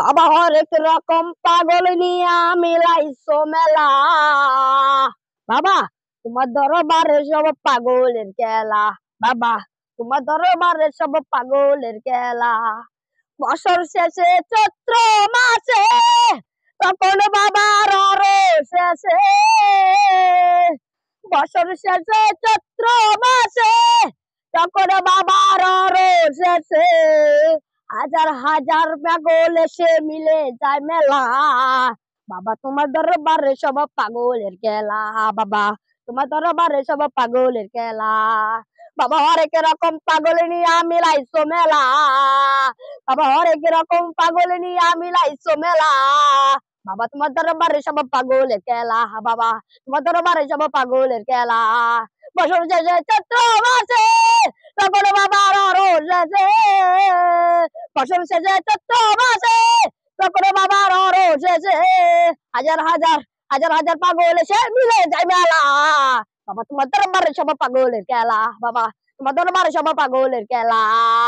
বাবা হরেক রকম পাগল নিয়া মিলাইছো মেলা বাবা তোমার দরবারে সব পাগলের কেলা বাবা তোমার দরবারে সব পাগলের কেলা বছর শেষে চৈত্র মাসে তখন বাবার শেষে বছর শেষে চৈত্র মাসে তখন বাবার শেষে হাজার হাজার পাগল এসে মিলে যায় মেলা বাবা তোমার দরবারে সব পাগলের খেলা বাবা তোমার দরবারে সব পাগলের খেলা বাবা হরেক রকম পাগল নিয়ে মিলাইছ মেলা বাবা হরেক রকম পাগল নিয়ে মিলাইছ মেলা বাবা তোমার দরবারে সব পাগলের খেলা বাবা তোমার দরবারে সব পাগলের খেলা বসন শেষে চৈত্র মাসে তখন বাবার রোজ ফসল সেজে তত্ত্ব বাসে তখন বাবার অরস এসে হাজার হাজার হাজার হাজার পাগল সে মিলে যায় মেলা বাবা তোমার দরবারে সব পাগলের কেলা বাবা তোমার দরবারে সব পাগলের কেলা